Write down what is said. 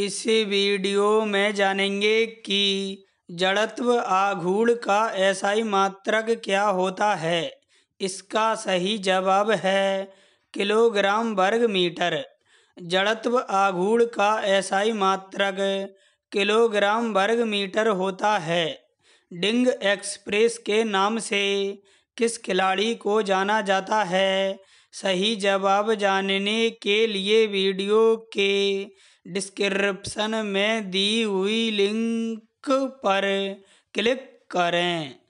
इस वीडियो में जानेंगे कि जड़त्व आघूल का ऐसाई मात्रक क्या होता है इसका सही जवाब है किलोग्राम वर्ग मीटर जड़त्व आघूल का ऐसाई मात्रक किलोग्राम वर्ग मीटर होता है डिंग एक्सप्रेस के नाम से किस खिलाड़ी को जाना जाता है सही जवाब जानने के लिए वीडियो के डिस्क्रिप्शन में दी हुई लिंक पर क्लिक करें